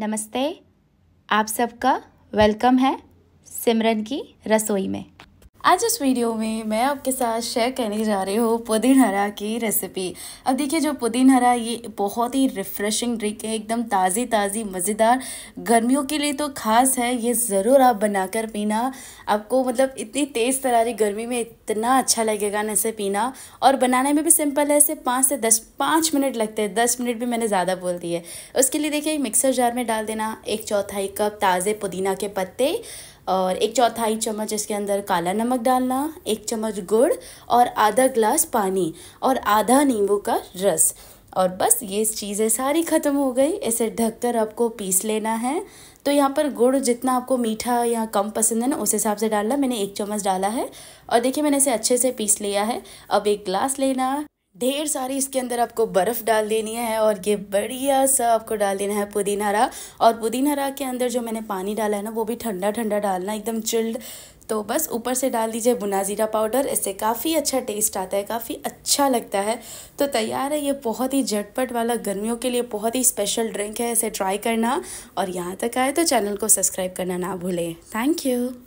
नमस्ते आप सबका वेलकम है सिमरन की रसोई में आज इस वीडियो में मैं आपके साथ शेयर करने जा रही हूँ पुदीन हरा की रेसिपी अब देखिए जो पुदीन हरा ये बहुत ही रिफ़्रेशिंग ड्रिंक है एकदम ताज़ी ताज़ी मज़ेदार गर्मियों के लिए तो ख़ास है ये ज़रूर आप बनाकर पीना आपको मतलब इतनी तेज़ तरारी गर्मी में इतना अच्छा लगेगा ना इसे पीना और बनाने में भी सिंपल है इसे पाँच से दस पाँच मिनट लगते हैं दस मिनट भी मैंने ज़्यादा बोल दी है उसके लिए देखिए मिक्सर जार में डाल देना एक चौथाई कप ताज़े पुदीना के पत्ते और एक चौथाई चम्मच इसके अंदर काला नमक डालना एक चम्मच गुड़ और आधा ग्लास पानी और आधा नींबू का रस और बस ये चीज़ें सारी ख़त्म हो गई इसे ढककर आपको पीस लेना है तो यहाँ पर गुड़ जितना आपको मीठा या कम पसंद है ना उस हिसाब से डालना मैंने एक चम्मच डाला है और देखिए मैंने इसे अच्छे से पीस लिया है अब एक ग्लास लेना ढेर सारी इसके अंदर आपको बर्फ़ डाल देनी है और ये बढ़िया सा आपको डाल देना है पुदीना रा और पुदीना रा के अंदर जो मैंने पानी डाला है ना वो भी ठंडा ठंडा डालना एकदम चिल्ड तो बस ऊपर से डाल दीजिए बुना ज़ीरा पाउडर इससे काफ़ी अच्छा टेस्ट आता है काफ़ी अच्छा लगता है तो तैयार है ये बहुत ही झटपट वाला गर्मियों के लिए बहुत ही स्पेशल ड्रिंक है इसे ट्राई करना और यहाँ तक आए तो चैनल को सब्सक्राइब करना ना भूलें थैंक यू